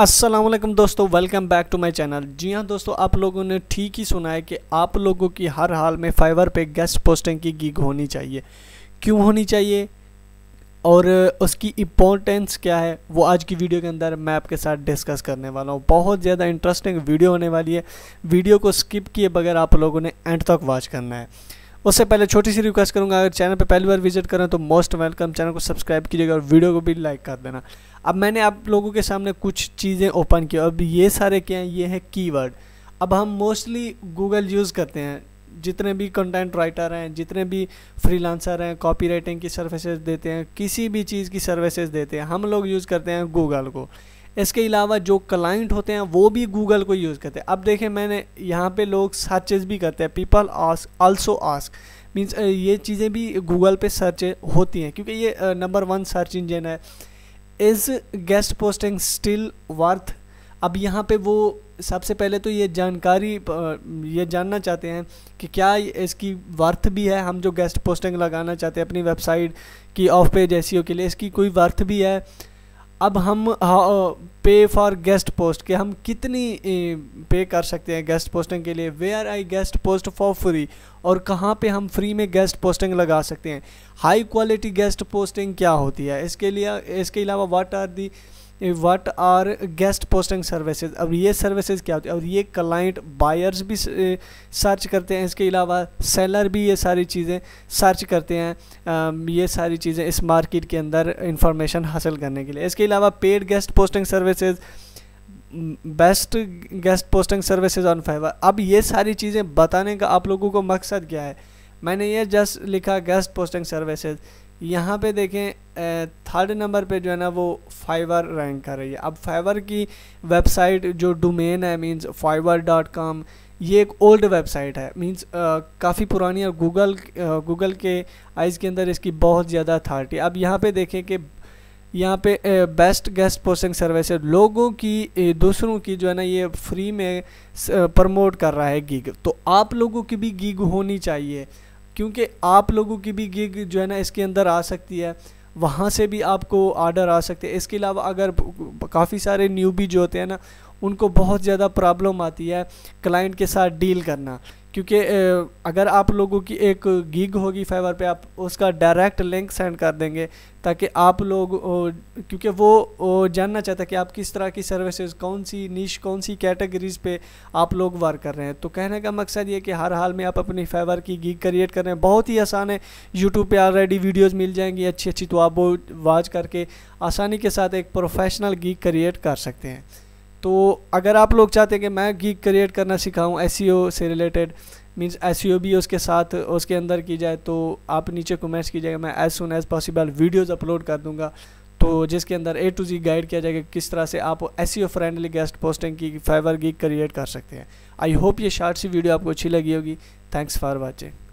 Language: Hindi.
असलम दोस्तों welcome back to my channel जी हाँ दोस्तों आप लोगों ने ठीक ही सुना है कि आप लोगों की हर हाल में फाइवर पे गेस्ट पोस्टिंग की गिग होनी चाहिए क्यों होनी चाहिए और उसकी इम्पोर्टेंस क्या है वो आज की वीडियो के अंदर मैं आपके साथ डिस्कस करने वाला हूँ बहुत ज़्यादा इंटरेस्टिंग वीडियो होने वाली है वीडियो को स्किप किए बगैर आप लोगों ने एंड तक वॉच करना है उससे पहले छोटी सी रिक्वेस्ट करूँगा अगर चैनल पर पहली बार विजिट करें तो मोस्ट वेलकम चैनल को सब्सक्राइब कीजिएगा और वीडियो को भी लाइक कर देना अब मैंने आप लोगों के सामने कुछ चीज़ें ओपन की अब ये सारे क्या हैं ये हैं की अब हम मोस्टली गूगल यूज़ करते हैं जितने भी कंटेंट राइटर हैं जितने भी फ्रीलांसर हैं कॉपी राइटिंग की सर्विसेज देते हैं किसी भी चीज़ की सर्विसेज देते हैं हम लोग यूज़ करते हैं गूगल को इसके अलावा जो क्लाइंट होते हैं वो भी गूगल को यूज़ करते हैं अब देखें मैंने यहाँ पे लोग सर्चेज भी करते हैं people ask also ask means ये चीज़ें भी गूगल पे सर्च होती हैं क्योंकि ये नंबर वन सर्च इंजन है is guest posting still worth अब यहाँ पे वो सबसे पहले तो ये जानकारी ये जानना चाहते हैं कि क्या इसकी वर्थ भी है हम जो गेस्ट पोस्टिंग लगाना चाहते हैं अपनी वेबसाइट की ऑफ पेज ऐसी के लिए इसकी कोई वर्थ भी है अब हम पे फॉर गेस्ट पोस्ट के हम कितनी पे कर सकते हैं गेस्ट पोस्टिंग के लिए where I guest post for free और कहाँ पे हम फ्री में गेस्ट पोस्टिंग लगा सकते हैं हाई क्वालिटी गेस्ट पोस्टिंग क्या होती है इसके लिए इसके अलावा what are the what are guest posting services अब ये सर्विसेज क्या होती है और ये क्लाइंट बायर्स भी सर्च करते हैं इसके अलावा सेलर भी ये सारी चीज़ें सर्च करते हैं ये सारी चीज़ें इस मार्केट के अंदर इंफॉर्मेशन हासिल करने के लिए इसके अलावा paid guest posting services best guest posting services on Fiverr अब ये सारी चीज़ें बताने का आप लोगों को मकसद क्या है मैंने ये जस्ट लिखा गेस्ट पोस्टिंग सर्विसेज यहाँ पे देखें थर्ड नंबर पे जो है ना वो फाइवर रैंक कर रही है अब फाइवर की वेबसाइट जो डोमेन है मींस फाइवर डॉट कॉम ये एक ओल्ड वेबसाइट है मींस काफ़ी पुरानी और गूगल गूगल के आइज़ के अंदर इसकी बहुत ज़्यादा अथॉरिटी अब यहाँ पे देखें कि यहाँ पे बेस्ट गेस्ट पोस्टिंग है लोगों की दूसरों की जो है ना ये फ्री में प्रमोट कर रहा है गिग तो आप लोगों की भी गिग होनी चाहिए क्योंकि आप लोगों की भी गिग जो है ना इसके अंदर आ सकती है वहाँ से भी आपको आर्डर आ सकते हैं इसके अलावा अगर काफ़ी सारे न्यूबी जो होते हैं ना उनको बहुत ज़्यादा प्रॉब्लम आती है क्लाइंट के साथ डील करना क्योंकि अगर आप लोगों की एक गिग होगी फाइवर पे आप उसका डायरेक्ट लिंक सेंड कर देंगे ताकि आप लोग क्योंकि वो जानना चाहता है कि आप किस तरह की सर्विसेज कौन सी नीच कौन सी कैटेगरीज पे आप लोग वर्क कर रहे हैं तो कहने का मकसद ये कि हर हाल में आप अपनी फाइवर की गिग क्रिएट कर रहे हैं बहुत ही आसान है यूट्यूब पर ऑलरेडी वीडियोज़ मिल जाएंगी अच्छी अच्छी तो आप वो वाच करके आसानी के साथ एक प्रोफेशनल गीग क्रिएट कर सकते हैं तो अगर आप लोग चाहते हैं कि मैं गीक क्रिएट करना सिखाऊं एस e से रिलेटेड मीन्स एस भी उसके साथ उसके अंदर की जाए तो आप नीचे कमेंट्स कीजिएगा मैं as soon as possible videos upload कर दूँगा तो जिसके अंदर ए टू जी गाइड किया जाएगा किस तरह से आप एस फ्रेंडली गेस्ट पोस्टिंग की फाइवर गीक क्रिएट कर सकते हैं आई होप ये शार्ट सी वीडियो आपको अच्छी लगी होगी थैंक्स फॉर वॉचिंग